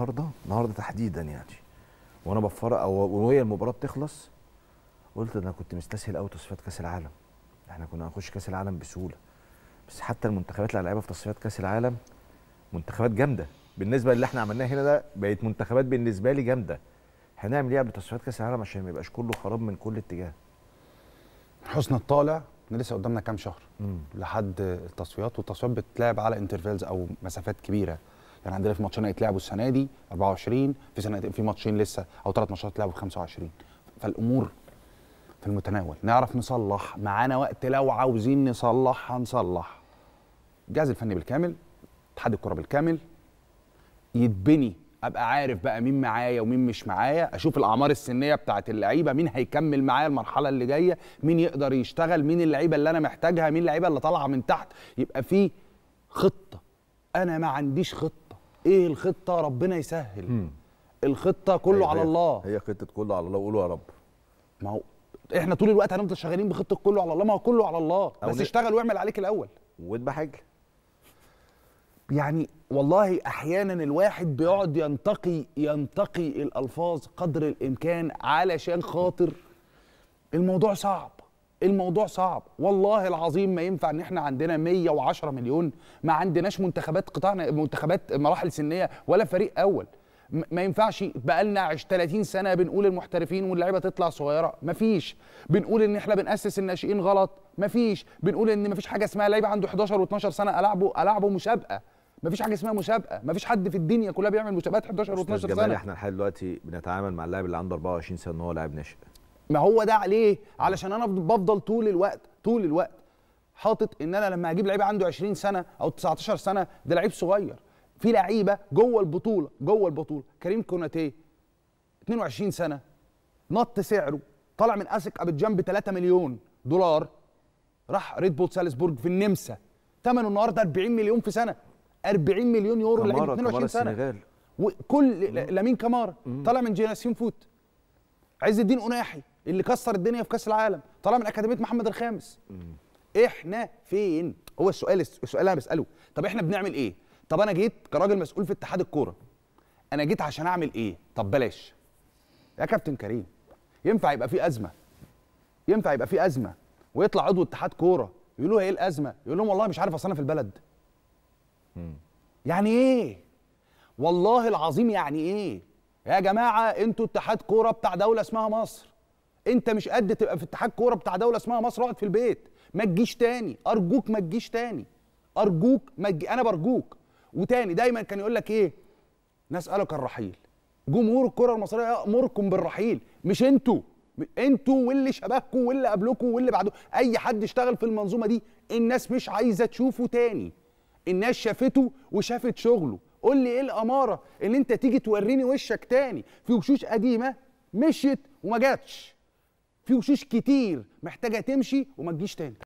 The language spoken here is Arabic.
النهارده النهارده تحديدا يعني وانا بفرق او وهي المباراه بتخلص قلت انا كنت مستسهل قوي تصفيات كاس العالم احنا كنا هنخش كاس العالم بسهوله بس حتى المنتخبات اللي لعبها في تصفيات كاس العالم منتخبات جامده بالنسبه للي احنا عملناه هنا ده بقت منتخبات بالنسبه لي جامده هنعمل ايه قبل تصفيات كاس العالم عشان ما يبقاش كله خراب من كل اتجاه حسن الطالع احنا لسه قدامنا كام شهر مم. لحد التصفيات والتصفيات بتتلعب على انترفيلز او مسافات كبيره كان عندنا في ماتشين هيتلعبوا السنه دي 24 في سنه في ماتشين لسه او ثلاث ماتشات هيتلعبوا في 25 فالامور في المتناول نعرف نصلح معانا وقت لو عاوزين نصلح هنصلح الجهاز الفني بالكامل اتحاد الكره بالكامل يتبني ابقى عارف بقى مين معايا ومين مش معايا اشوف الاعمار السنيه بتاعه اللعيبه مين هيكمل معايا المرحله اللي جايه مين يقدر يشتغل مين اللعيبه اللي انا محتاجها مين اللعيبه اللي طالعه من تحت يبقى في خطه انا ما عنديش خطه ايه الخطه ربنا يسهل مم. الخطه كله على الله هي خطه كله على الله وقولوا يا رب ما هو احنا طول الوقت هنفضل شغالين بخطه كله على الله ما هو كله على الله بس اشتغل واعمل عليك الاول وادبح حاجه يعني والله احيانا الواحد بيقعد ينتقي ينتقي الالفاظ قدر الامكان علشان خاطر الموضوع صعب الموضوع صعب والله العظيم ما ينفع ان احنا عندنا 110 مليون ما عندناش منتخبات قطاعنا منتخبات مراحل سنيه ولا فريق اول ما ينفعش بقالنا 30 سنه بنقول المحترفين واللعيبه تطلع صغيره مفيش بنقول ان احنا بناسس الناشئين غلط مفيش بنقول ان مفيش حاجه اسمها لعيب عنده 11 و12 سنه العبه العبه مسابقه مفيش حاجه اسمها مسابقه مفيش حد في الدنيا كلها بيعمل مسابقات 11 و12 سنه احنا لحد دلوقتي بنتعامل مع اللاعب اللي عنده 24 سنه ان هو لاعب ناشئ ما هو ده ليه علشان انا بفضل طول الوقت طول الوقت حاطط ان انا لما اجيب لعيب عنده 20 سنه او 19 سنه ده لعيب صغير في لعيبه جوه البطوله جوه البطوله كريم كوناتيه 22 سنه نط سعره طلع من اسك ابيت جنب 3 مليون دولار راح ريد بول سالزبورج في النمسا ثمنه النهارده 40 مليون في سنه 40 مليون يورو لعيب 22 سنه السنغال. وكل لامين كمارا طلع من جيناسيون فوت عز الدين قناحي اللي كسر الدنيا في كاس العالم طالع من اكاديميه محمد الخامس احنا فين هو السؤال السؤال اللي انا بساله طب احنا بنعمل ايه طب انا جيت كراجل مسؤول في اتحاد الكوره انا جيت عشان اعمل ايه طب بلاش يا كابتن كريم ينفع يبقى في ازمه ينفع يبقى في ازمه ويطلع عضو اتحاد كوره يقولوا ايه الازمه يقول لهم والله مش عارف اصل انا في البلد يعني ايه والله العظيم يعني ايه يا جماعه انتوا اتحاد كوره بتاع دوله اسمها مصر انت مش قد تبقى في اتحاد كوره بتاع دوله اسمها مصر اقعد في البيت ما تجيش تاني ارجوك ما تجيش تاني ارجوك ما تجي انا برجوك وتاني دايما كان يقول لك ايه نسالك الرحيل جمهور الكره المصريه يامركم بالرحيل مش انتوا انتوا واللي شبهكم واللي قبلكم واللي بعده اي حد اشتغل في المنظومه دي الناس مش عايزه تشوفه تاني الناس شافته وشافت شغله قول لي ايه الاماره ان انت تيجي توريني وشك تاني في وشوش قديمه مشيت وما جاتش في وشوش كتير محتاجه تمشي وما تجيش تاني